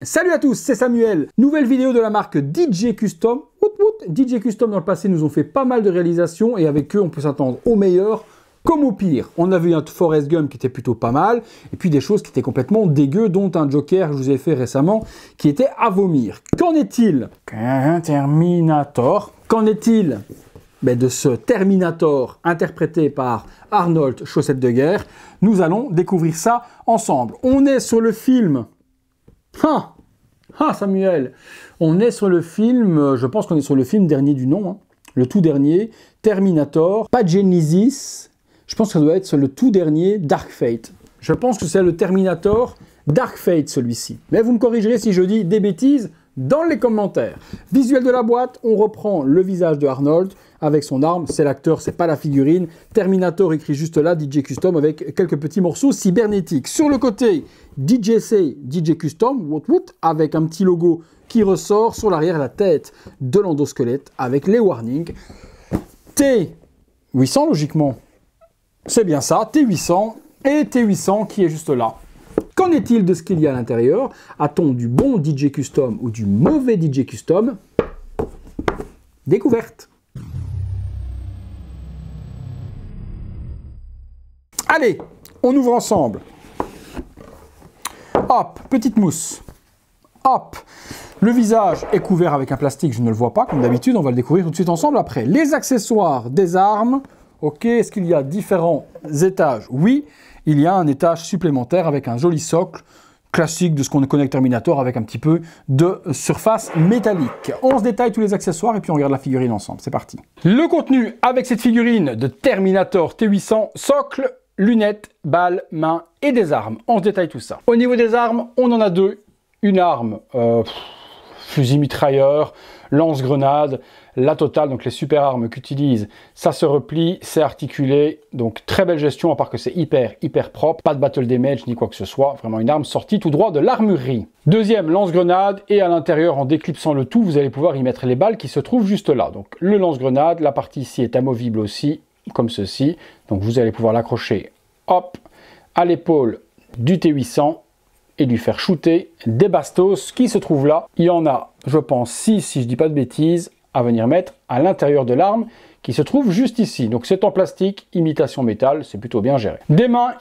Salut à tous, c'est Samuel. Nouvelle vidéo de la marque DJ Custom. DJ Custom dans le passé nous ont fait pas mal de réalisations et avec eux on peut s'attendre au meilleur comme au pire. On a vu un Forest Gum qui était plutôt pas mal et puis des choses qui étaient complètement dégueu dont un Joker que je vous ai fait récemment qui était à vomir. Qu'en est-il Qu'un Terminator. Qu'en est-il Mais ben, de ce Terminator interprété par Arnold Chaussette de Guerre, nous allons découvrir ça ensemble. On est sur le film ah, ah Samuel On est sur le film, euh, je pense qu'on est sur le film dernier du nom, hein. le tout dernier, Terminator, pas Genesis, je pense que ça doit être le tout dernier, Dark Fate. Je pense que c'est le Terminator Dark Fate celui-ci. Mais vous me corrigerez si je dis des bêtises dans les commentaires. Visuel de la boîte, on reprend le visage de Arnold, avec son arme. C'est l'acteur, c'est pas la figurine. Terminator écrit juste là, DJ Custom avec quelques petits morceaux cybernétiques. Sur le côté, DJC, DJ Custom, what, avec un petit logo qui ressort sur l'arrière la tête de l'endosquelette avec les warnings. T800 logiquement. C'est bien ça, T800 et T800 qui est juste là. Qu'en est-il de ce qu'il y a à l'intérieur A-t-on du bon DJ Custom ou du mauvais DJ Custom Découverte Allez, on ouvre ensemble. Hop, petite mousse. Hop. Le visage est couvert avec un plastique, je ne le vois pas, comme d'habitude, on va le découvrir tout de suite ensemble après. Les accessoires des armes, ok, est-ce qu'il y a différents étages Oui, il y a un étage supplémentaire avec un joli socle, classique de ce qu'on connaît avec Terminator, avec un petit peu de surface métallique. On se détaille tous les accessoires et puis on regarde la figurine ensemble, c'est parti. Le contenu avec cette figurine de Terminator T800 socle lunettes, balles, mains et des armes. On se détaille tout ça. Au niveau des armes, on en a deux. Une arme, euh, fusil mitrailleur, lance-grenade, la totale, donc les super armes qu'utilise, ça se replie, c'est articulé, donc très belle gestion, à part que c'est hyper, hyper propre, pas de battle damage ni quoi que ce soit, vraiment une arme sortie tout droit de l'armurerie. Deuxième, lance-grenade, et à l'intérieur, en déclipsant le tout, vous allez pouvoir y mettre les balles qui se trouvent juste là. Donc le lance-grenade, la partie ici est amovible aussi, comme ceci. Donc vous allez pouvoir l'accrocher hop à l'épaule du T800 et lui faire shooter des bastos qui se trouvent là. Il y en a, je pense, 6 si je ne dis pas de bêtises, à venir mettre à l'intérieur de l'arme qui se trouve juste ici. Donc c'est en plastique, imitation métal, c'est plutôt bien géré. Des mains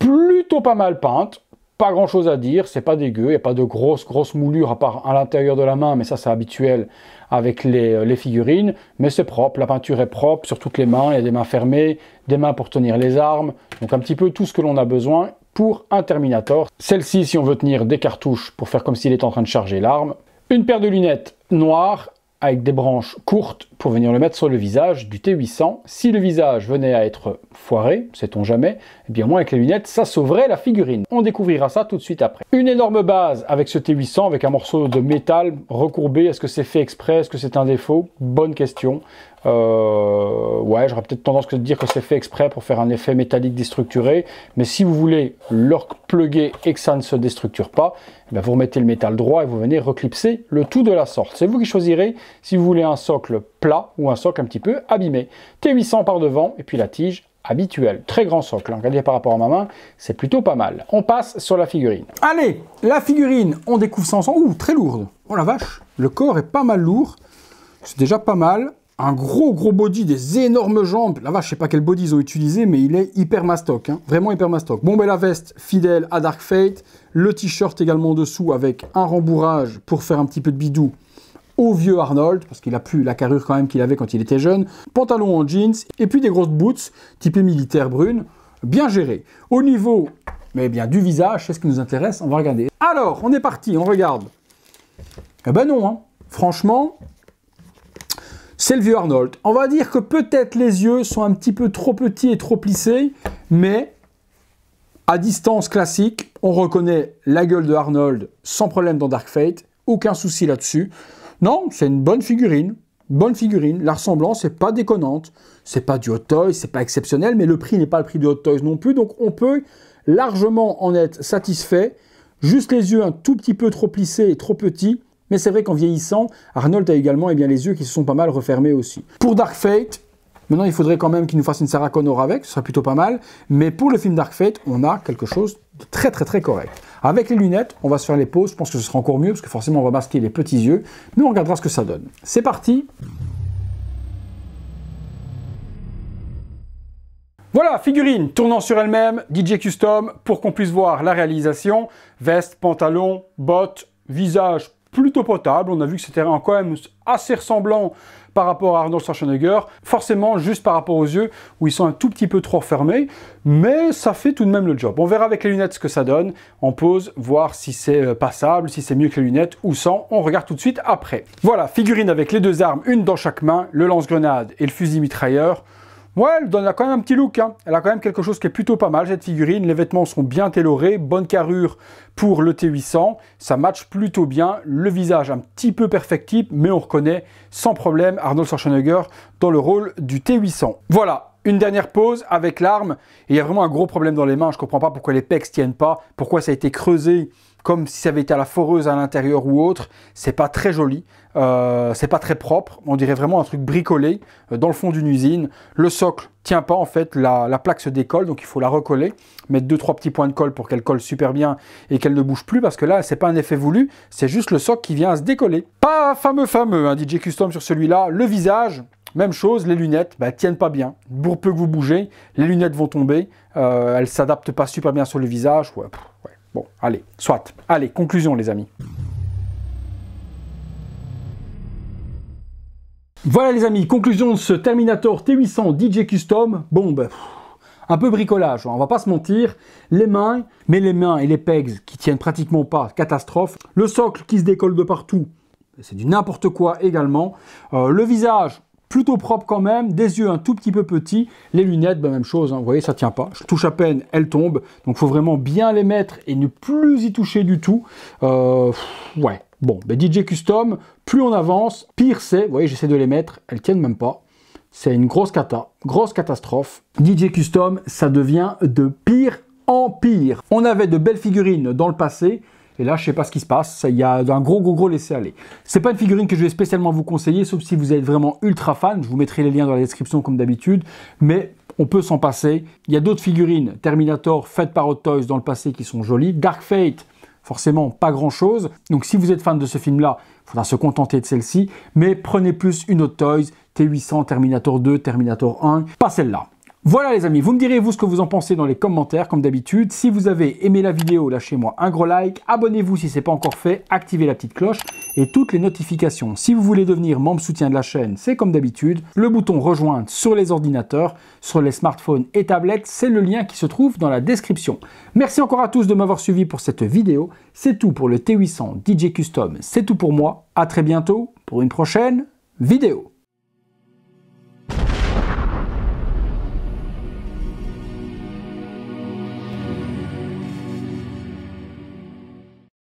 plutôt pas mal peintes, pas grand chose à dire, c'est pas dégueu, il n'y a pas de grosses grosse moulure à part à l'intérieur de la main, mais ça c'est habituel avec les, euh, les figurines, mais c'est propre, la peinture est propre sur toutes les mains, il y a des mains fermées, des mains pour tenir les armes, donc un petit peu tout ce que l'on a besoin pour un Terminator. Celle-ci si on veut tenir des cartouches pour faire comme s'il était en train de charger l'arme, une paire de lunettes noires avec des branches courtes pour venir le mettre sur le visage du T800. Si le visage venait à être foiré, sait-on jamais, eh bien moi moins avec les lunettes, ça sauverait la figurine. On découvrira ça tout de suite après. Une énorme base avec ce T800, avec un morceau de métal recourbé. Est-ce que c'est fait exprès Est-ce que c'est un défaut Bonne question. Euh, ouais, j'aurais peut-être tendance à dire que c'est fait exprès pour faire un effet métallique déstructuré, mais si vous voulez l'orc pluguer et que ça ne se déstructure pas, eh ben, vous remettez le métal droit et vous venez reclipser le tout de la sorte. C'est vous qui choisirez si vous voulez un socle plat ou un socle un petit peu abîmé. T800 par devant et puis la tige habituelle. Très grand socle, hein. regardez par rapport à ma main, c'est plutôt pas mal. On passe sur la figurine. Allez, la figurine, on découvre ça ensemble. Ouh, très lourde. Oh la vache, le corps est pas mal lourd. C'est déjà pas mal un gros gros body, des énormes jambes. là vache, je sais pas quel body ils ont utilisé, mais il est hyper mastoc, hein. vraiment hyper mastoc. Bon, ben la veste fidèle à Dark Fate, le t-shirt également en dessous avec un rembourrage pour faire un petit peu de bidou au vieux Arnold, parce qu'il a plus la carrure quand même qu'il avait quand il était jeune, pantalon en jeans, et puis des grosses boots, type militaire brune, bien gérées. Au niveau, mais bien, du visage, c'est ce qui nous intéresse, on va regarder. Alors, on est parti, on regarde. Eh ben non, hein. franchement, c'est le vieux Arnold. On va dire que peut-être les yeux sont un petit peu trop petits et trop plissés, mais à distance classique, on reconnaît la gueule de Arnold sans problème dans Dark Fate, aucun souci là-dessus. Non, c'est une bonne figurine, bonne figurine, la ressemblance n'est pas déconnante, c'est pas du Hot Toys, c'est pas exceptionnel, mais le prix n'est pas le prix du Hot Toys non plus, donc on peut largement en être satisfait. Juste les yeux un tout petit peu trop plissés et trop petits, mais c'est vrai qu'en vieillissant, Arnold a également eh bien, les yeux qui se sont pas mal refermés aussi. Pour Dark Fate, maintenant il faudrait quand même qu'il nous fasse une Sarah Connor avec, ce serait plutôt pas mal. Mais pour le film Dark Fate, on a quelque chose de très très très correct. Avec les lunettes, on va se faire les pauses, je pense que ce sera encore mieux, parce que forcément on va masquer les petits yeux, mais on regardera ce que ça donne. C'est parti Voilà, figurine tournant sur elle-même, DJ Custom, pour qu'on puisse voir la réalisation. Veste, pantalon, bottes, visage plutôt potable. On a vu que c'était quand même assez ressemblant par rapport à Arnold Schwarzenegger, forcément juste par rapport aux yeux où ils sont un tout petit peu trop fermés, mais ça fait tout de même le job. On verra avec les lunettes ce que ça donne, on pause, voir si c'est euh, passable, si c'est mieux que les lunettes ou sans, on regarde tout de suite après. Voilà, figurine avec les deux armes, une dans chaque main, le lance-grenade et le fusil mitrailleur. Ouais, elle donne quand même un petit look. Hein. Elle a quand même quelque chose qui est plutôt pas mal, cette figurine. Les vêtements sont bien télorés, bonne carrure pour le T800. Ça match plutôt bien. Le visage un petit peu perfectible, mais on reconnaît sans problème Arnold Schwarzenegger dans le rôle du T800. Voilà, une dernière pause avec l'arme. Il y a vraiment un gros problème dans les mains. Je ne comprends pas pourquoi les pecs tiennent pas, pourquoi ça a été creusé comme si ça avait été à la foreuse à l'intérieur ou autre. C'est pas très joli, euh, c'est pas très propre. On dirait vraiment un truc bricolé euh, dans le fond d'une usine. Le socle tient pas en fait, la, plaque se décolle, donc il faut la recoller, mettre deux trois petits points de colle pour qu'elle colle super bien et qu'elle ne bouge plus parce que là c'est pas un effet voulu, c'est juste le socle qui vient à se décoller. Pas fameux fameux, hein, DJ Custom sur celui-là. Le visage, même chose, les lunettes bah, tiennent pas bien. Pour peu que vous bougez, les lunettes vont tomber. Euh, elles s'adaptent pas super bien sur le visage. ouais. Bon, allez, soit. Allez, conclusion les amis. Voilà les amis, conclusion de ce Terminator T800 DJ Custom. Bon, ben, un peu bricolage, hein, on va pas se mentir. Les mains, mais les mains et les pegs qui tiennent pratiquement pas, catastrophe. Le socle qui se décolle de partout, c'est du n'importe quoi également. Euh, le visage, plutôt propre quand même, des yeux un tout petit peu petits, les lunettes, bah, même chose, hein, vous voyez, ça tient pas, je touche à peine, elles tombent, donc faut vraiment bien les mettre et ne plus y toucher du tout, euh, ouais. Bon, bah, DJ Custom, plus on avance, pire c'est, vous voyez, j'essaie de les mettre, elles tiennent même pas, c'est une grosse cata, grosse catastrophe. DJ Custom, ça devient de pire en pire. On avait de belles figurines dans le passé, et là, je sais pas ce qui se passe. Il y a un gros, gros, gros laisser-aller. C'est pas une figurine que je vais spécialement vous conseiller, sauf si vous êtes vraiment ultra fan. Je vous mettrai les liens dans la description comme d'habitude. Mais on peut s'en passer. Il y a d'autres figurines Terminator faites par Hot Toys dans le passé qui sont jolies. Dark Fate, forcément pas grand chose. Donc si vous êtes fan de ce film-là, il faudra se contenter de celle-ci. Mais prenez plus une Hot Toys, T800, Terminator 2, Terminator 1, pas celle-là. Voilà les amis, vous me direz vous ce que vous en pensez dans les commentaires comme d'habitude. Si vous avez aimé la vidéo, lâchez-moi un gros like, abonnez-vous si ce n'est pas encore fait, activez la petite cloche et toutes les notifications. Si vous voulez devenir membre soutien de la chaîne, c'est comme d'habitude, le bouton rejoindre sur les ordinateurs, sur les smartphones et tablettes, c'est le lien qui se trouve dans la description. Merci encore à tous de m'avoir suivi pour cette vidéo. C'est tout pour le T800 DJ Custom, c'est tout pour moi. À très bientôt pour une prochaine vidéo.